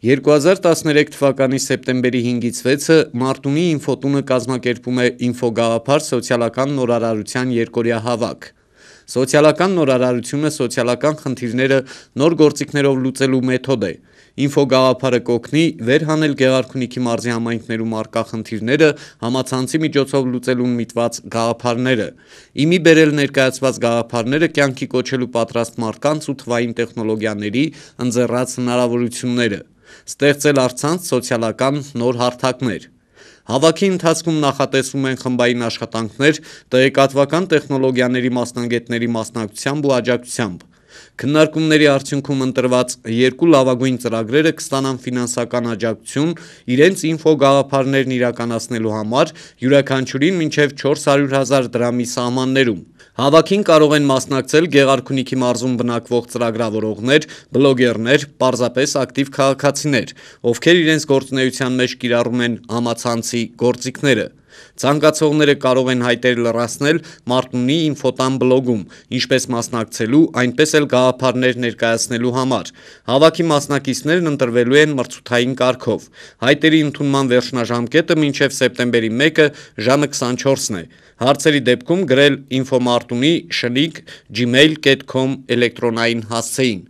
2013 թվականի սեպտեմբերի 5-ից 6-ը Մարտունի ինֆոտունը կազմակերպում է ինֆոգաղափար սոցիալական նորարարության երկօրյա հավաք։ Սոցիալական նորարարությունը սոցիալական խնդիրները նոր գործիքներով լուծելու մեթոդ է։ Ինֆոգաղափարը կօգնի վերհանել Գեղարքունիքի մարզի համայնքներում արկա խնդիրները համացանցի միջոցով լուծելուն միտված գաղափարները։ Իմի բերել ներկայացված գաղափարները կյանքի կոչելու պատրաստ մարդկանց ու թվային տեխնոլոգիաների ընձեռած հնարավորությունները ստեղծել առցանց սոցիալական նոր հարթակներ։ Հավաքի ընթացքում նախատեսվում են խմբային աշխատանքներ տեղեկատվական տեխնոլոգիաների մասնագետների մասնակցությամբ ու աջակցությամբ։ Քննարկումների արդյունքում ընտրված երկու լավագույն ծրագրերը կստանան ֆինանսական աջակցություն իրենց ինֆոգաղափարներն իրականացնելու համար յուրաքանչյուրին մինչև 400 000 դրամի սահմաններում։ Հավաքին կարող են մասնակցել Գեղարքունիքի մարզում բնակվող ծրագրավորողներ, բլոգերներ, պարզապես ակտիվ քաղաքացիներ, ովքեր իրենց գործունեության մեջ կիրառում են համացանցի գործիքները։ Ցանկացողները կարող են հայտեր լրացնել Մարտունի ինֆոտան բլոգում, ինչպես մասնակցելու, այնպես էլ գաղափարներ ներկայացնելու համար։ Հավաքի մասնակիցներն ընտրվելու են մրցութային կարգով։ Հայտերի ընդունման վերջնաժամկետը մինչև սեպտեմբերի 1-ը ժամը 24-ն է։ Հարցերի դեպքում գրել infomartuni@gmail.com էլեկտրոնային հասցեին։